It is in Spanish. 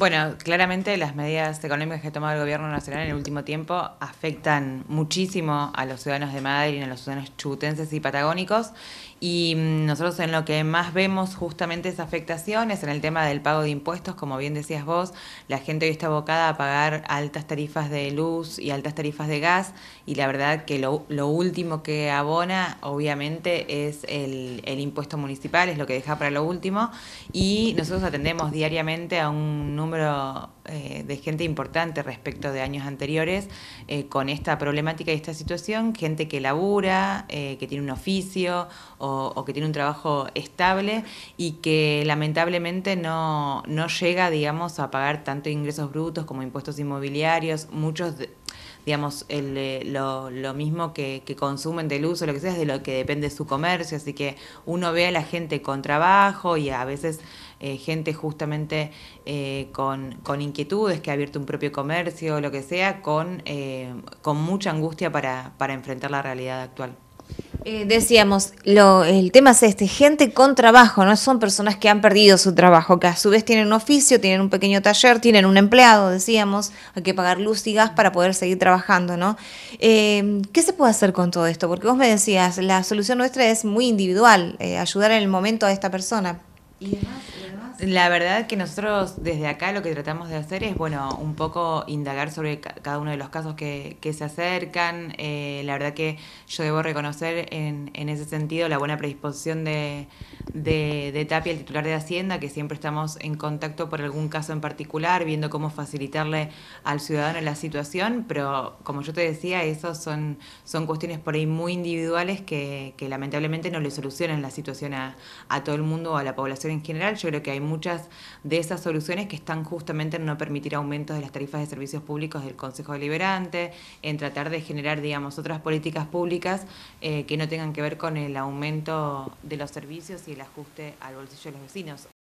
Bueno, claramente las medidas económicas que ha tomado el gobierno nacional en el último tiempo afectan muchísimo a los ciudadanos de Madrid, a los ciudadanos chutenses y patagónicos. Y mm, nosotros en lo que más vemos justamente es afectaciones en el tema del pago de impuestos, como bien decías vos, la gente hoy está abocada a pagar altas tarifas de luz y altas tarifas de gas y la verdad que lo, último que abona obviamente es el, el impuesto municipal, es lo que deja para lo último y nosotros atendemos diariamente a un número eh, de gente importante respecto de años anteriores eh, con esta problemática y esta situación, gente que labura, eh, que tiene un oficio o, que tiene un trabajo estable y que lamentablemente no, no llega, digamos, a pagar tanto ingresos brutos como impuestos inmobiliarios, muchos... De, digamos, el, eh, lo, lo, mismo que, que, consumen del uso, lo que sea, es de lo que depende su comercio, así que uno ve a la gente con trabajo y a veces eh, gente justamente eh, con, con, inquietudes, que ha abierto un propio comercio, o lo que sea, con, con mucha angustia para, para enfrentar la realidad actual. Eh, decíamos, el tema es este, gente con trabajo, no son personas que han perdido su trabajo, que a su vez tienen un oficio, tienen un pequeño taller, tienen un empleado, decíamos, hay que pagar luz y gas para poder seguir trabajando, ¿no? Eh, ¿Qué se puede hacer con todo esto? Porque vos me decías, la solución nuestra es muy individual, eh, ayudar en el momento a esta persona. Y la verdad que nosotros desde acá lo que tratamos de hacer es, bueno, un poco indagar sobre cada uno de los casos que, que se acercan. Eh, la verdad que yo debo reconocer en, en ese sentido la buena predisposición de, de, de, Tapia, el titular de Hacienda, que siempre estamos en contacto por algún caso en particular, viendo cómo facilitarle al ciudadano la situación, pero como yo te decía, esos son, son cuestiones por ahí muy individuales que, que lamentablemente no le solucionan la situación a, a todo el mundo o a la población en general. Yo creo que hay muchas de esas soluciones que están justamente en no permitir aumentos de las tarifas de servicios públicos del Consejo Deliberante, en tratar de generar, digamos, otras políticas públicas eh, que no tengan que ver con el aumento de los servicios y el ajuste al bolsillo de los vecinos.